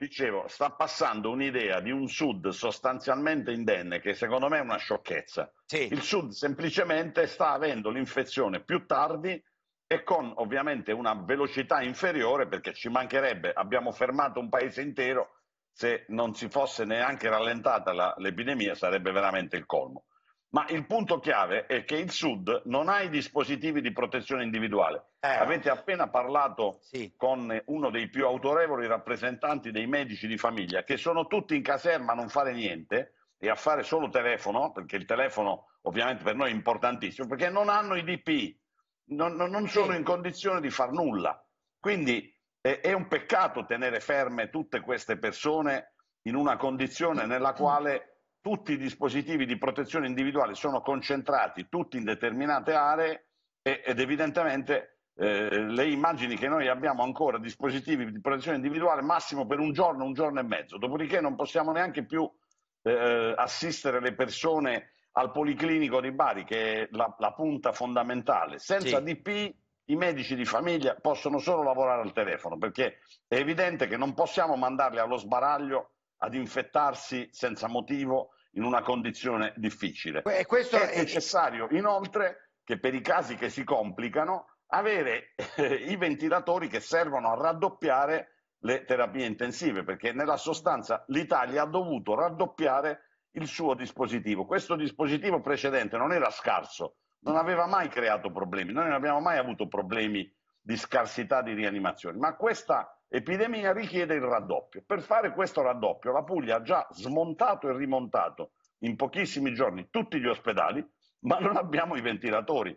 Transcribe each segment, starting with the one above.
Dicevo, sta passando un'idea di un Sud sostanzialmente indenne, che secondo me è una sciocchezza. Sì. Il Sud semplicemente sta avendo l'infezione più tardi e con ovviamente una velocità inferiore, perché ci mancherebbe, abbiamo fermato un paese intero, se non si fosse neanche rallentata la, l'epidemia sarebbe veramente il colmo. Ma il punto chiave è che il Sud non ha i dispositivi di protezione individuale. Eh. Avete appena parlato sì. con uno dei più autorevoli rappresentanti dei medici di famiglia, che sono tutti in caserma a non fare niente e a fare solo telefono, perché il telefono ovviamente per noi è importantissimo, perché non hanno i DP, non, non sono sì. in condizione di far nulla. Quindi eh, è un peccato tenere ferme tutte queste persone in una condizione nella quale tutti i dispositivi di protezione individuale sono concentrati tutti in determinate aree e, ed evidentemente eh, le immagini che noi abbiamo ancora dispositivi di protezione individuale massimo per un giorno, un giorno e mezzo, dopodiché non possiamo neanche più eh, assistere le persone al Policlinico di Bari, che è la, la punta fondamentale. Senza sì. DP i medici di famiglia possono solo lavorare al telefono, perché è evidente che non possiamo mandarli allo sbaraglio ad infettarsi senza motivo in una condizione difficile. E questo è, è necessario inoltre che per i casi che si complicano avere eh, i ventilatori che servono a raddoppiare le terapie intensive, perché nella sostanza l'Italia ha dovuto raddoppiare il suo dispositivo. Questo dispositivo precedente non era scarso, non aveva mai creato problemi, noi non abbiamo mai avuto problemi di scarsità di rianimazione, ma questa epidemia richiede il raddoppio. Per fare questo raddoppio la Puglia ha già smontato e rimontato in pochissimi giorni tutti gli ospedali, ma non abbiamo i ventilatori.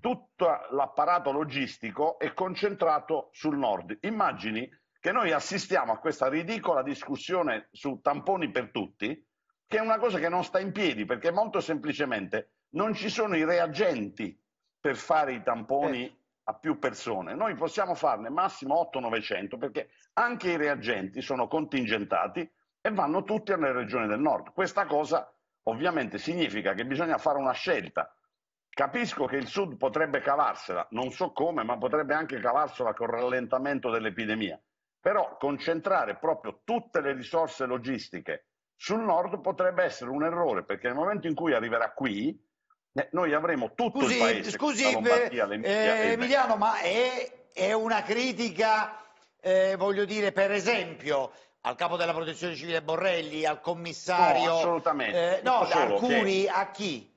Tutto l'apparato logistico è concentrato sul nord. Immagini che noi assistiamo a questa ridicola discussione su tamponi per tutti, che è una cosa che non sta in piedi, perché molto semplicemente non ci sono i reagenti per fare i tamponi eh, a più persone, noi possiamo farne massimo 8-900 perché anche i reagenti sono contingentati e vanno tutti alle regioni del nord. Questa cosa ovviamente significa che bisogna fare una scelta. Capisco che il sud potrebbe cavarsela, non so come, ma potrebbe anche cavarsela col rallentamento dell'epidemia. Però concentrare proprio tutte le risorse logistiche sul nord potrebbe essere un errore, perché nel momento in cui arriverà qui, eh, noi avremo tutto scusi, il paese, scusi, eh, Emiliano, ma è, è una critica, eh, voglio dire, per esempio, al capo della protezione civile Borrelli, al commissario... No, assolutamente. Eh, no, da alcuni, che... a chi?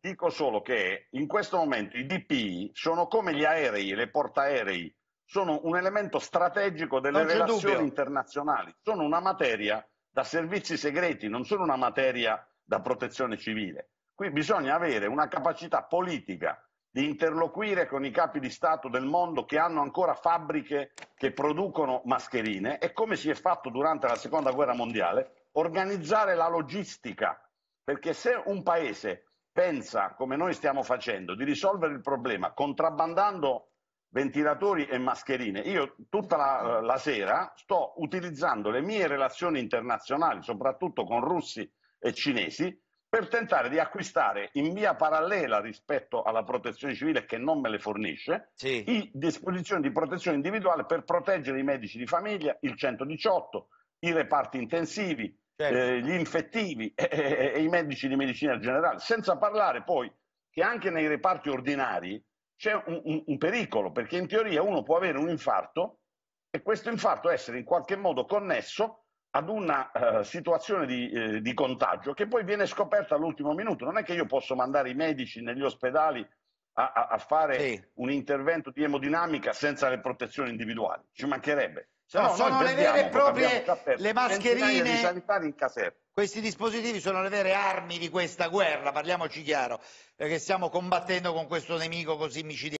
Dico solo che in questo momento i DPI sono come gli aerei, le portaerei, sono un elemento strategico delle relazioni dubbio. internazionali, sono una materia da servizi segreti, non sono una materia da protezione civile. Qui bisogna avere una capacità politica di interloquire con i capi di Stato del mondo che hanno ancora fabbriche che producono mascherine e come si è fatto durante la seconda guerra mondiale, organizzare la logistica. Perché se un paese pensa, come noi stiamo facendo, di risolvere il problema contrabbandando ventilatori e mascherine, io tutta la, la sera sto utilizzando le mie relazioni internazionali, soprattutto con russi e cinesi, per tentare di acquistare in via parallela rispetto alla protezione civile che non me le fornisce, sì. i disposizioni di protezione individuale per proteggere i medici di famiglia, il 118, i reparti intensivi, certo. eh, gli infettivi e, e, e, i medici di medicina generale, senza parlare poi che anche nei reparti ordinari c'è un, un, un pericolo, perché in teoria uno può avere un infarto e questo infarto essere in qualche modo connesso ad una eh, situazione di, eh, di, contagio che poi viene scoperta all'ultimo minuto. Non è che io posso mandare i medici negli ospedali a, a, a fare sì. un intervento di emodinamica senza le protezioni individuali, ci mancherebbe. No, no, sono le vere e proprie le mascherine. Di questi dispositivi sono le vere armi di questa guerra, parliamoci chiaro, perché stiamo combattendo con questo nemico così micidiale.